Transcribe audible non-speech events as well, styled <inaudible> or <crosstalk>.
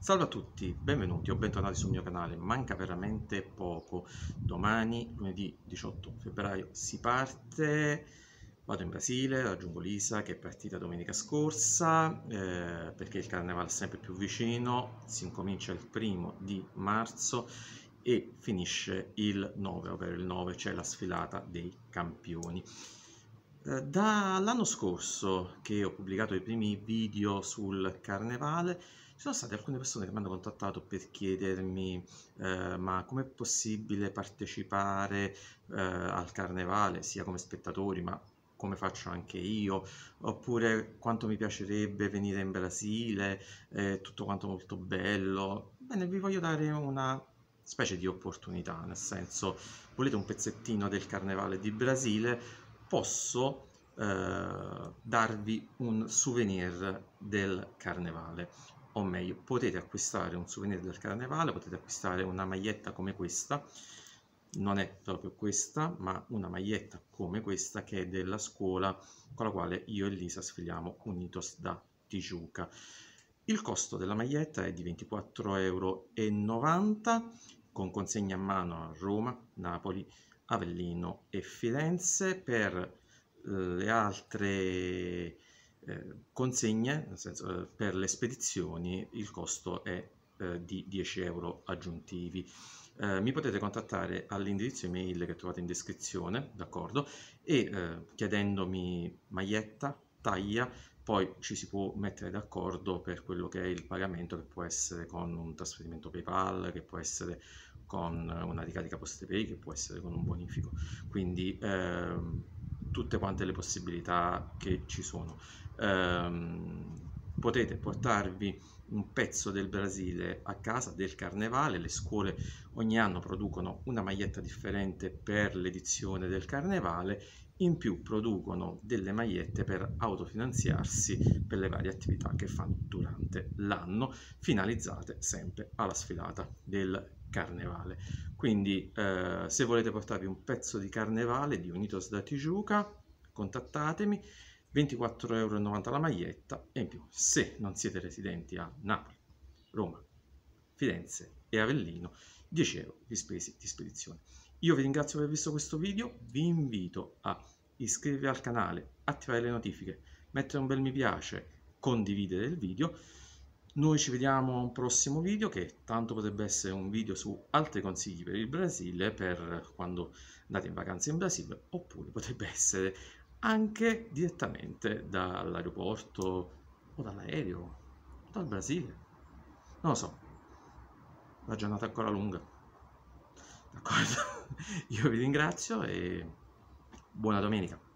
Salve a tutti, benvenuti o bentornati sul mio canale, manca veramente poco, domani lunedì 18 febbraio si parte, vado in Brasile, raggiungo l'Isa che è partita domenica scorsa eh, perché il carnevale è sempre più vicino, si incomincia il primo di marzo e finisce il 9, ovvero il 9 c'è la sfilata dei campioni. Dall'anno scorso che ho pubblicato i primi video sul carnevale ci sono state alcune persone che mi hanno contattato per chiedermi eh, ma com'è possibile partecipare eh, al carnevale sia come spettatori ma come faccio anche io, oppure quanto mi piacerebbe venire in Brasile, eh, tutto quanto molto bello. Bene, vi voglio dare una specie di opportunità, nel senso, volete un pezzettino del carnevale di Brasile, posso eh, darvi un souvenir del carnevale o meglio potete acquistare un souvenir del carnevale potete acquistare una maglietta come questa non è proprio questa ma una maglietta come questa che è della scuola con la quale io e Lisa sfiliamo Unitos da Tijuca il costo della maglietta è di 24,90 euro con consegna a mano a Roma, Napoli, Avellino e Firenze per le eh, altre eh, consegne, nel senso eh, per le spedizioni il costo è di 10 euro aggiuntivi. Eh, mi potete contattare all'indirizzo email che trovate in descrizione, d'accordo? E eh, chiedendomi maglietta, taglia, poi ci si può mettere d'accordo per quello che è il pagamento, che può essere con un trasferimento PayPal, che può essere con una ricarica post pay, che può essere con un bonifico. Quindi ehm, tutte quante le possibilità che ci sono. Um, potete portarvi un pezzo del Brasile a casa del carnevale, le scuole ogni anno producono una maglietta differente per l'edizione del carnevale, in più producono delle magliette per autofinanziarsi per le varie attività che fanno durante l'anno, finalizzate sempre alla sfilata del carnevale. Quindi eh, se volete portarvi un pezzo di carnevale di Unitos da Tijuca, contattatemi 24,90€ la maglietta e in più, se non siete residenti a Napoli, Roma, Firenze e Avellino, 10 euro di spese di spedizione. Io vi ringrazio per aver visto questo video, vi invito a iscrivervi al canale, attivare le notifiche, mettere un bel mi piace, condividere il video. Noi ci vediamo a un prossimo video che tanto potrebbe essere un video su altri consigli per il Brasile, per quando andate in vacanza in Brasile, oppure potrebbe essere anche direttamente dall'aeroporto o dall'aereo dal Brasile. Non lo so, la giornata è ancora lunga. D'accordo? <laughs> Io vi ringrazio e buona domenica.